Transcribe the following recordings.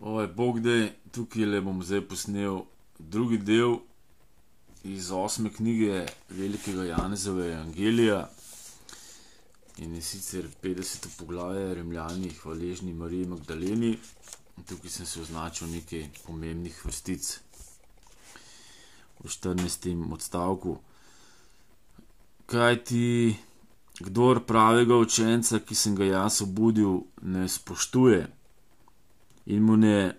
Ovaj bog, da tukaj le bom zdaj posnel drugi del iz osme knjige velikega Janezeve Evangelija in je sicer 50. poglavje Remljani hvaležni Mariji Magdaleni. Tukaj sem se označil nekaj pomembnih vrstic v 14. odstavku. Kaj ti kdor pravega učenca, ki sem ga jaz obudil, ne spoštuje? in mu, ne,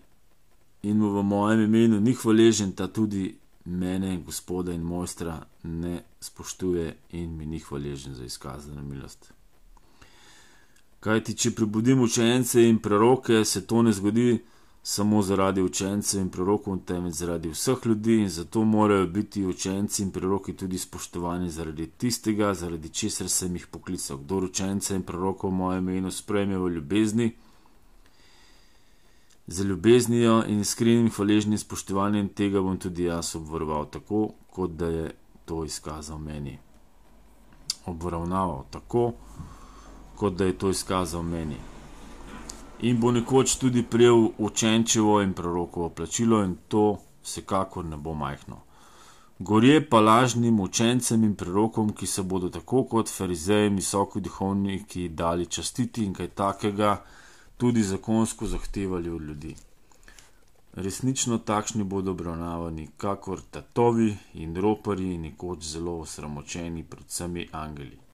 in mu v mojem imenu ni hvaležen, ta tudi mene, gospoda in mojstra, ne spoštuje in mi ni hvaležen za izkazano milost. Kajti, če prebudim učence in proroke, se to ne zgodi samo zaradi učencev in prorokov, temveč zaradi vseh ljudi, in zato morajo biti učenci in proroki tudi spoštovani zaradi tistega, zaradi česar sem jih poklical. Kdo učence in prorokov v mojem imenu sprejme v ljubezni, Z ljubeznijo in iskrenim hvaležnim spoštovanjem tega bom tudi jaz obvaroval, tako kot da je to izkazal meni. Obravnaval tako, kot da je to izkazal meni. In bo nekoč tudi prijel učenčevo in prorokovo plačilo, in to vsekakor ne bo majhno. Gorje pa lažnim učencem in prorokom, ki se bodo tako kot farizeji, visoko duhovniki, dali častiti in kaj takega tudi zakonsko zahtevali od ljudi. Resnično takšni bodo obravnavani, kakor tatovi in roparji, nekoč zelo osramočeni pred vsemi angeli.